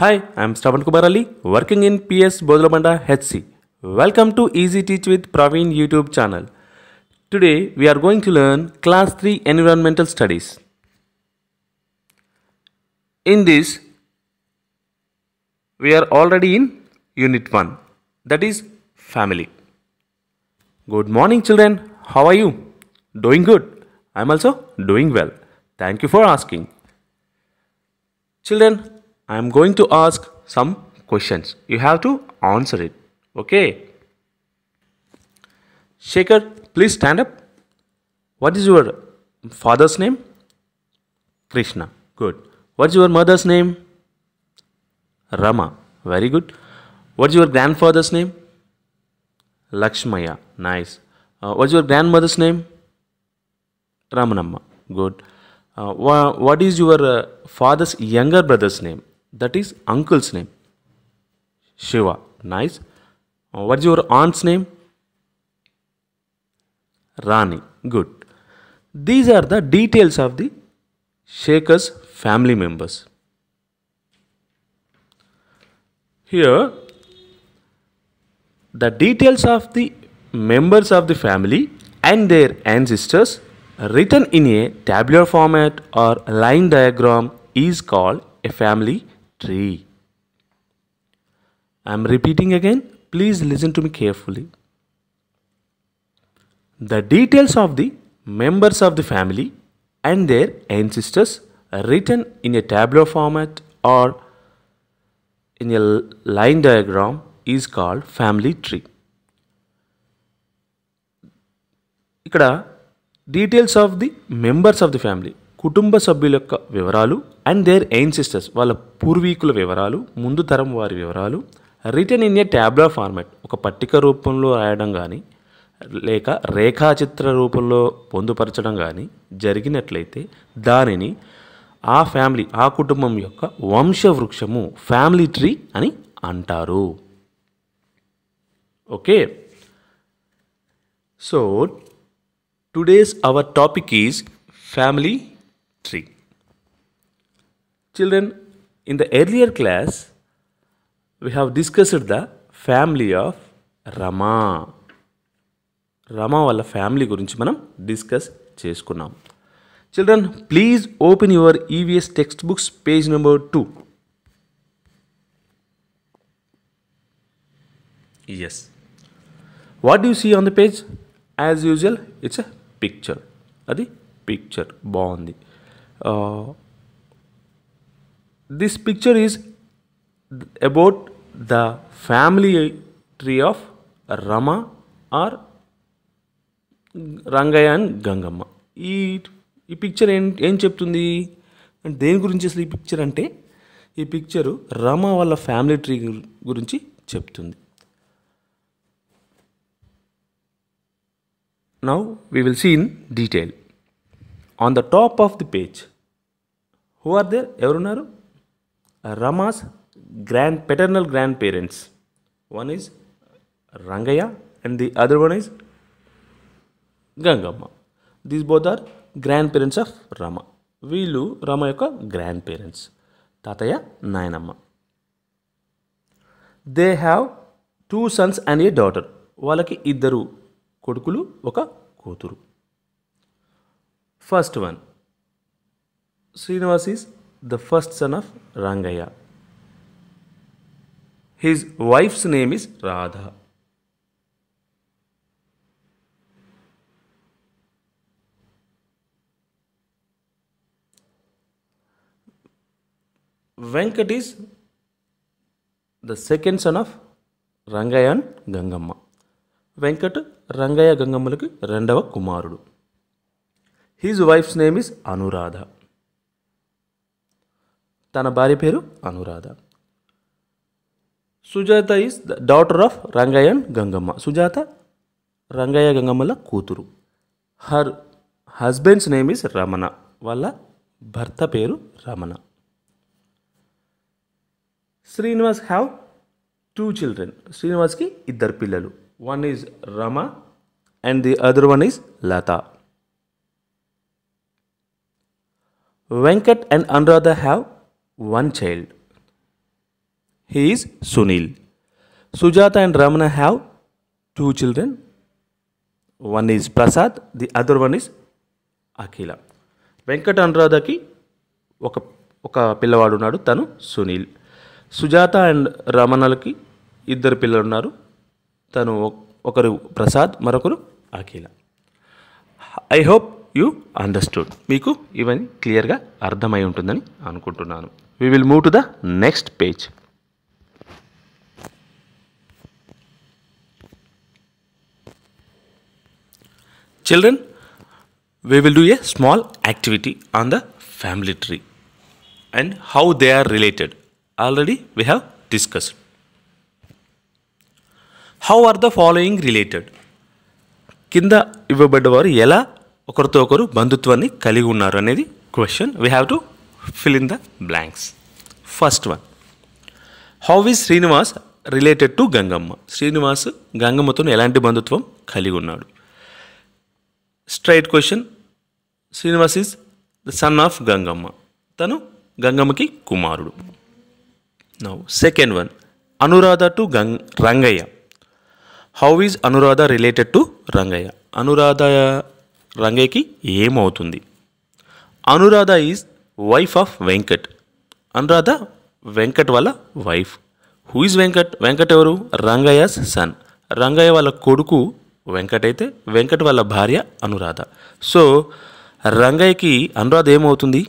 Hi, I'm Shravan Kubarali, working in PS Bodlamanda HC. Welcome to Easy Teach with Praveen YouTube channel. Today we are going to learn Class 3 Environmental Studies. In this, we are already in Unit 1, that is Family. Good morning children, how are you? Doing good. I'm also doing well. Thank you for asking. Children, I am going to ask some questions. You have to answer it. Okay. Shaker, please stand up. What is your father's name? Krishna. Good. What's your mother's name? Rama. Very good. What's your grandfather's name? Lakshmaya. Nice. Uh, what's your grandmother's name? Ramanamma. Good. Uh, what is your uh, father's younger brother's name? That is uncle's name. Shiva. Nice. Uh, what is your aunt's name? Rani. Good. These are the details of the Shaker's family members. Here, the details of the members of the family and their ancestors written in a tabular format or line diagram is called a family tree. I am repeating again. Please listen to me carefully. The details of the members of the family and their ancestors written in a tableau format or in a line diagram is called family tree. ఇక్కడ details of the members of the family కుటుంబ సభ్యుల యొక్క వివరాలు and there ఎయిన్సిస్టర్స్ వాళ్ళ పూర్వీకుల వివరాలు ముందు తరం వారి వివరాలు return in a tabular format ఒక పట్టిక రూపంలో రాయడం కానీ లేక రేఖాచిత్ర రూపంలో పొందుపరచడం కానీ జరిగినట్లయితే దానిని ఆ ఫ్యామిలీ ఆ కుటుంబం యొక్క వంశవృక్షము ఫ్యామిలీ ట్రీ అని అంటారు okay so today's our topic is family tree. Children, in the earlier class, we have discussed the family of Rama Rama వాళ్ళ ఫ్యామిలీ గురించి మనం డిస్కస్ చేసుకున్నాం children please open your EVS textbooks page number two yes what you see on the page as usual it's a picture అది picture బాగుంది this picture is about the family tree of Rama or Rangaiah and Gangamma ఈ ఈ picture ఏం ఏం చెప్తుంది and దేని గురించి అసలు ఈ పిక్చర్ అంటే ఈ పిక్చరు రమ వాళ్ళ ఫ్యామిలీ ట్రీ గురించి చెప్తుంది now we will see in detail on the top of the page who are there ఎవరున్నారు Rama's grand paternal grandparents one is Rangaiah and the other one is Gangamma these both are grandparents of Rama వీళ్ళు రమ యొక్క grand parents తాతయ్య నాయనమ్మ they have two sons and a daughter వాళ్ళకి ఇద్దరు కొడుకులు ఒక కూతురు first one Srinivas is the first son of Rangaiah his wife's name is Radha Venkat is the second son of Rangaiah and Gangamma Venkat Rangaiah గంగమ్మలకి రెండవ కుమారుడు his wife's name is Anuradha తన భార్య పేరు Anuradha Sujatha is the daughter of Rangaiah and Gangamma Sujatha Rangaiah గంగమ్మల కూతురు her husband's name is Ramana వాళ్ళ భర్త పేరు Ramana Srinivas have two children శ్రీనివాస్కి ఇద్దరు పిల్లలు one is Rama and the other one is Latha Venkat and Anuradha have one child. He is Sunil. Sujata and Ramana have two children. One is Prasad, the other one is Akila. Venkat అనురాధకి ఒక ఒక పిల్లవాడు ఉన్నాడు తను Sunil Sujatha and రమణలకి ఇద్దరు పిల్లలు ఉన్నారు తను ఒకరు ప్రసాద్ మరొకరు Akhila I hope you understood మీకు ఇవన్నీ క్లియర్గా అర్థమై ఉంటుందని అనుకుంటున్నాను we will move to the next page children we will do a small activity on the family tree and how they are related already we have discussed how are the following related కింద ఇవ్వబడ్డవారు ఎలా ఒకరితో ఒకరు బంధుత్వాన్ని కలిగి ఉన్నారు అనేది question we have to fill in the blanks first one how is Srinivas related to Gangamma Srinivas గంగమ్మతో ఎలాంటి బంధుత్వం కలిగి ఉన్నాడు straight question Srinivas is the son of Gangamma తను గంగమ్మకి కుమారుడు now second one Anuradha to గంగ్ Rangaiah how is Anuradha related to Rangaiah Anuradha రంగయ్యకి ఏమవుతుంది Anuradha is wife of Venkat Anuradha Venkat వాళ్ళ wife who is Venkat Venkat ఎవరు రంగయ్యస్ సన్ రంగయ్య వాళ్ళ కొడుకు వెంకట్ అయితే వెంకట్ వాళ్ళ భార్య అనురాధ సో రంగయ్యకి అనురాధ ఏమవుతుంది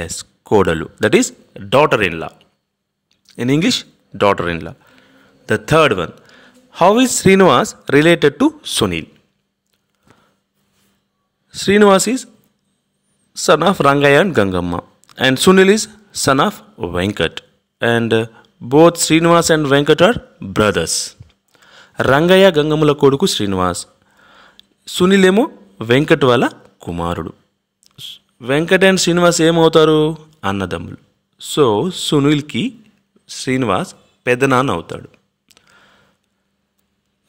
ఎస్ కోడలు that is daughter in law in English daughter in law the third one how is Srinivas related to Sunil Srinivas is son of Rangaiah and Gangamma and Sunil is son of Venkat and both Srinivas and Venkat are brothers Rangaiah గంగమ్మల కొడుకు శ్రీనివాస్ సునీల్ ఏమో వెంకట్ వాళ్ళ కుమారుడు Venkat and Srinivas ఏమవుతారు అన్నదమ్ములు so సునీల్కి శ్రీనివాస్ పెద్దనాన్న అవుతాడు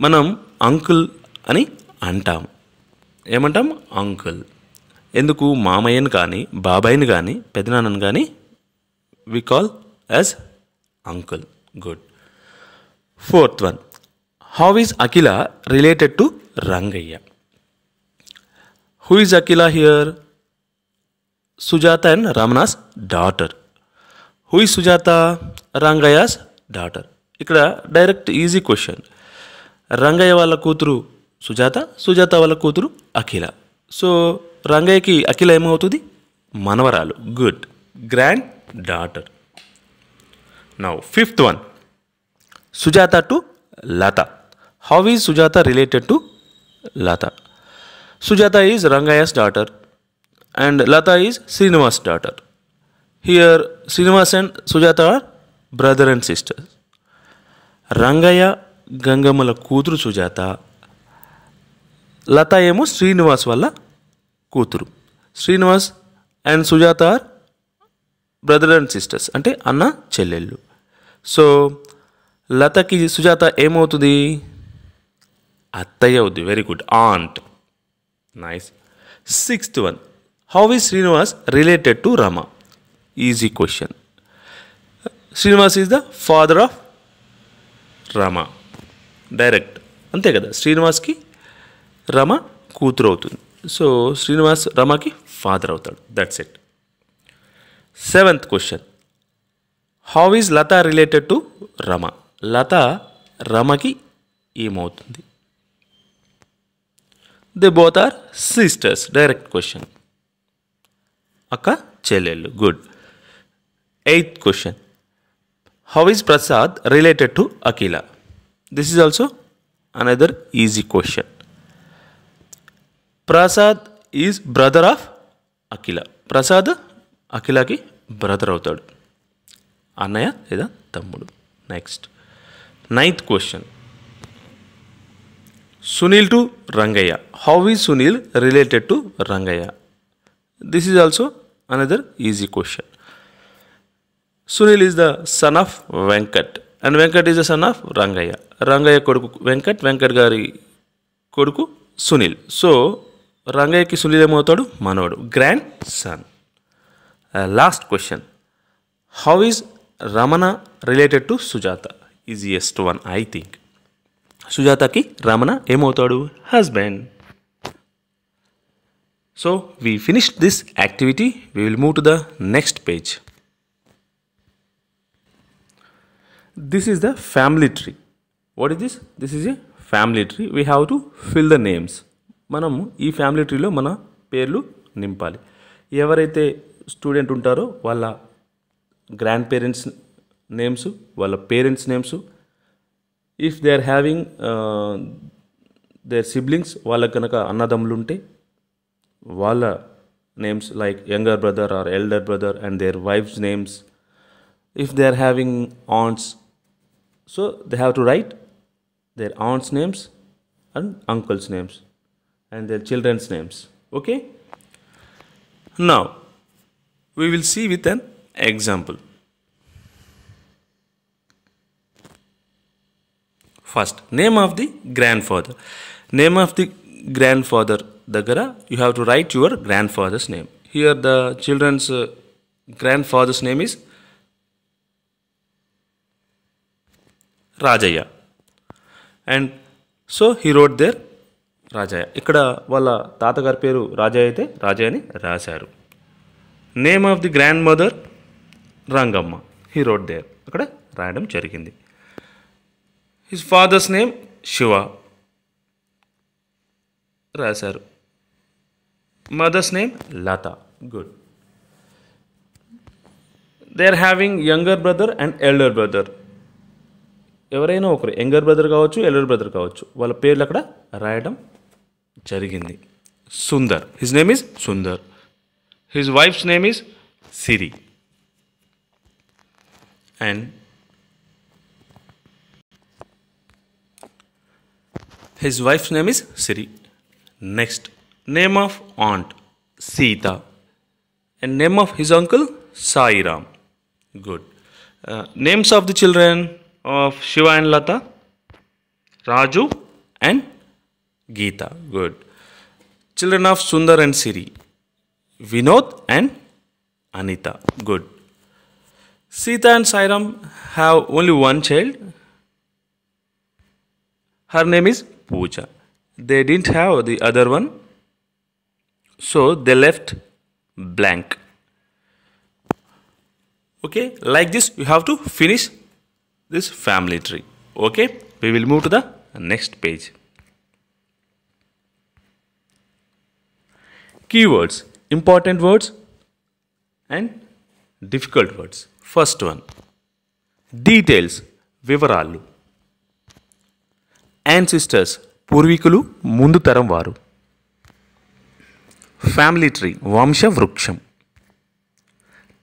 మనం అంకుల్ అని అంటాము ఏమంటాం అంకుల్ ఎందుకు మామయ్యను కానీ బాబాయ్ని కానీ పెదనాన్నను కానీ we call as uncle good fourth one how is Akhila related to Rangaiah who is Akhila here Sujatha and Ramana's daughter who is Sujatha Rangaiah's daughter ఇక్కడ డైరెక్ట్ ఈజీ క్వశ్చన్ రంగయ్య వాళ్ళ కూతురు సుజాత సుజాత వాళ్ళ కూతురు అఖిల సో రంగయ్యకి అఖిల ఏమవుతుంది మనవరాలు good granddaughter now fifth one Sujatha to Latha how is Sujatha related to Latha Sujatha is Rangaiah's daughter and Latha is Srinivas daughter here Srinivas and Sujatha are brother and sister Rangaiah గంగమ్మల కూతురు సుజాత లత ఏమో శ్రీనివాస్ వల్ల కూతురు Srinivas and Sujatha are brother and sisters అంటే అన్న చెల్లెళ్ళు సో లతకి సుజాత ఏమవుతుంది అత్తయ్య అవుద్ది very good aunt nice sixth one how is Srinivas related to Rama easy question Srinivas is the father of Rama direct అంతే కదా శ్రీనివాస్కి రమ కూతురు అవుతుంది సో శ్రీనివాస్ రమకి ఫాదర్ అవుతాడు that's it seventh question how is Latha related to Rama Latha రమకి ఏమవుతుంది the both are sisters direct question అక్క చెల్లెళ్ళు good eighth question how is Prasad related to Akhila this is also another easy question Prasad is brother of Akhila Prasad Akhila की brother अवता अन्न्य लेदा तमड़ next nine question Sunil to Rangaiah how is Sunil related to Rangaiah this also another easy question Sunil is the son of Venkat and Venkat is the son of Rangaiah Rangaiah को वेंकट वेंकट गारी को सुनील सो రంగయ్యకి సునీలేమవుతాడు మనవడు grandson last question how is Ramana related to Sujatha easiest one I think సుజాతకి రమణ ఏమవుతాడు husband so we finished this activity we will move to the next page this is the family tree what is this this is a family tree we have to fill the names మనం ఈ family ట్రీలో మన పేర్లు నింపాలి ఎవరైతే student ఉంటారో వాళ్ళ grandparents names వాళ్ళ parents names if they are having their siblings వాళ్ళకి కనుక అన్నదమ్ములు ఉంటే వాళ్ళ names like younger brother or elder brother and their wife's names if they are having aunts so they have to write their aunts names and uncles names and their children's names okay now we will see with an example first name of the grandfather name of the grandfather dagara you have to write your grandfather's name here the children's uh, grandfather's name is rajaya and so he wrote there రాజాయ ఇక్కడ వాళ్ళ తాతగారి పేరు రాజా అయితే రాజా అని రాశారు name of the grand mother Rangamma he wrote there అక్కడ రాయడం జరిగింది హిజ్ ఫాదర్స్ నేమ్ శివ రాశారు mother's name Latha good they are having younger brother and elder brother ఎవరైనా ఒకరు యంగర్ బ్రదర్ కావచ్చు ఎల్డర్ బ్రదర్ కావచ్చు వాళ్ళ పేర్లు అక్కడ రాయడం జరిగింది Sundar his name is Sundar his wife's name is Siri and his wife's name is Siri next name of aunt Sita and name of his uncle Sairam good names of the children of Shiva and Latha Raju and Geeta. Good. Children of Sundar and Siri. Vinod and Anita. Good. Sita and Sairam have only one child. Her name is Pooja. They didn't have the other one. So they left blank. Okay, like this you have to finish this family tree. Okay, we will move to the next page. Keywords important words and difficult words first one details వివరాలు ancestors పూర్వీకులు ముందు తరం వారు family tree వంశ వృక్షం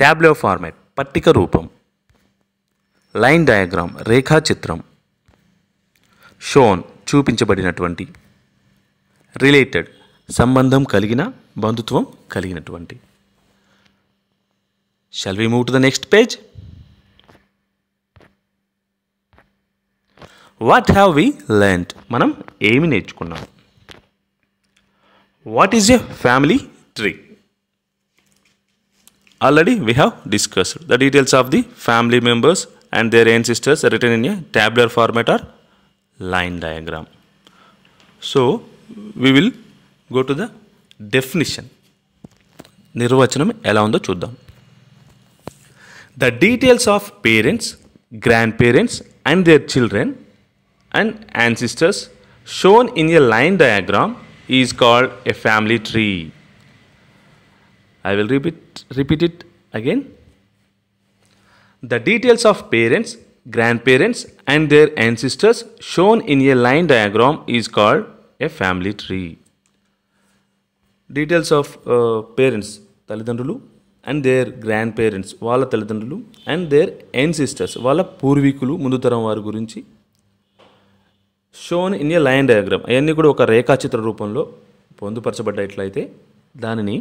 ట్యాబ్లో format పట్టిక రూపం లైన్ డయాగ్రామ్ రేఖాచిత్రం షోన్ చూపించబడినటువంటి రిలేటెడ్ సంబంధం కలిగిన బంధుత్వం కలిగినటువంటి shall we move to the next page what have we learned మనం ఏమి నేర్చుకున్నాం what is a family tree already we have discussed the details of the family members and their ancestors written in a tabular format or line diagram so we will go to the definition నిర్వచనం ఎలా ఉందో చూద్దాం the details of parents grand parents and their children and ancestors shown in a line diagram is called a family tree I will repeat repeat it again the details of parents grand parents and their ancestors shown in a line diagram is called a family tree details of parents తల్లిదండ్రులు and their grand parents వాళ్ళ తల్లిదండ్రులు and there sisters వాళ్ళ పూర్వీకులు ముందు తరం వారి గురించి shown in a line diagram అవన్నీ కూడా ఒక రేఖాచిత్ర రూపంలో పొందుపరచబడ్డట్లయితే దానిని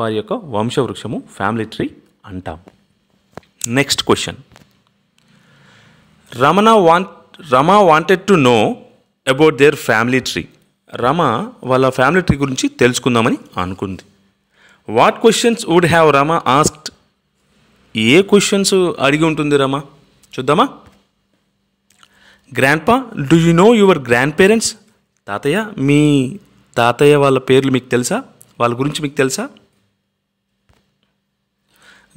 వారి యొక్క వంశవృక్షము ఫ్యామిలీ ట్రీ అంటాం next question Ramana want Rama wanted to know about their family tree Rama వాళ్ళ ఫ్యామిలీ ట్రీ గురించి తెలుసుకుందామని అనుకుంది what questions would have Rama asked ఏ క్వశ్చన్స్ అడిగి ఉంటుంది రమ చూద్దామా grandpa do you know your grand parents తాతయ్య మీ తాతయ్య వాళ్ళ పేర్లు మీకు తెలుసా వాళ్ళ గురించి మీకు తెలుసా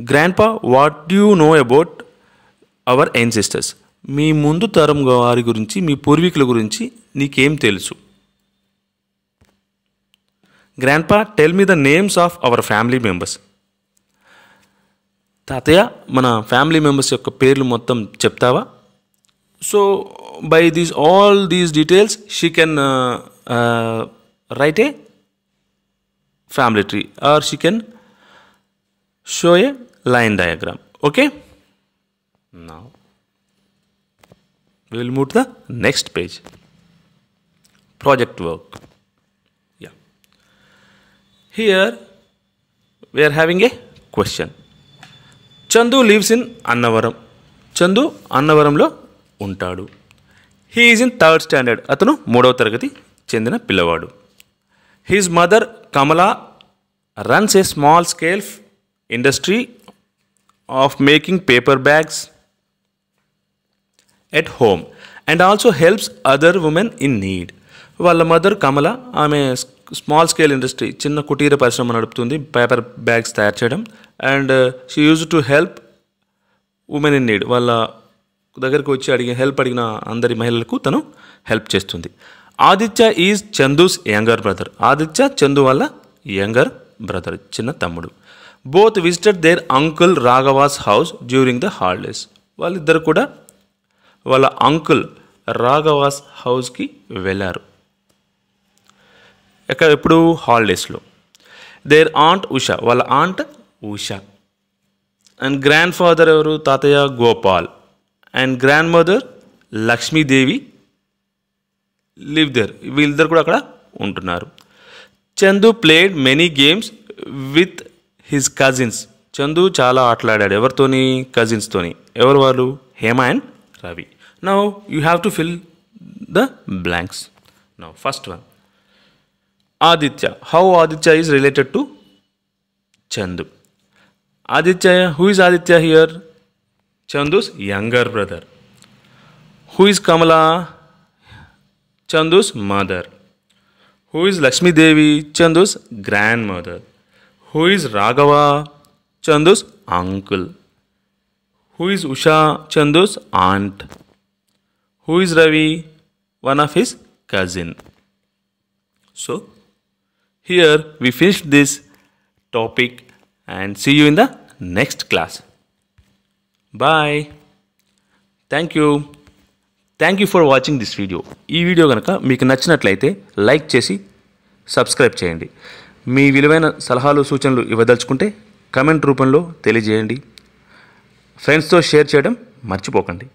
grandpa what you know about our ancestors మీ ముందు తరం వారి గురించి మీ పూర్వీకుల గురించి నీకేం తెలుసు Grandpa, tell me the names of our family members. తాతయ్య మన ఫ్యామిలీ మెంబర్స్ యొక్క పేర్లు మొత్తం చెప్తావా so by these all these details she can write a family tree or she can show a line diagram okay నా will move to the next page project work here we are a question question. Chandu lives in Annavaram Chandu అన్నవరంలో ఉంటాడు he is in third standard అతను మూడవ తరగతి చెందిన పిల్లవాడు his mother Kamala runs a small scale industry of making paper bags at home and also helps other women in need వాళ్ళ mother Kamala ఆమె small scale industry చిన్న కుటీర పరిశ్రమ నడుపుతుంది పేపర్ బ్యాగ్స్ తయారు చేయడం and she use to help women in need వాళ్ళ దగ్గరికి వచ్చి అడిగి హెల్ప్ అడిగిన అందరి మహిళలకు తను హెల్ప్ చేస్తుంది Aditya is Chandu's younger brother Aditya Chandu వాళ్ళ యంగర్ బ్రదర్ చిన్న తమ్ముడు both visited their uncle Raghava's house during the holidays వాళ్ళిద్దరు కూడా వాళ్ళ అంకుల్ రాఘవాస్ హౌస్కి వెళ్ళారు ఎక్కడ ఎప్పుడు హాలిడేస్లో దేర్ ఆంట్ ఉషా వాళ్ళ aunt Usha and grand father ఎవరు తాతయ్య Gopal and grand mother Lakshmidevi live there వీళ్ళిద్దరు కూడా అక్కడ ఉంటున్నారు Chandu played many games with his cousins Chandu చాలా ఆటలాడాడు ఎవరితోని కజిన్స్తోని ఎవరు వాళ్ళు Hema and Ravi now you have to fill the blanks now first one Aditya. How Aditya is related to Chandu. Aditya, who is Aditya here? Chandu's younger brother. Who is Kamala? Chandu's mother. Who is Lakshmi Devi? Chandu's grandmother. Who is Raghava? Chandu's uncle. Who is Usha? Chandu's aunt. Who is Ravi? One of his cousin. So here we finished this topic and see you in the next class bye thank you thank you for watching this video ఈ video కనుక మీకు నచ్చినట్లయితే like చేసి subscribe చేయండి మీ విలువైన సలహాలు సూచనలు ఇవ్వదలుచుకుంటే comment రూపంలో తెలియజేయండి ఫ్రెండ్స్తో షేర్ చేయడం మర్చిపోకండి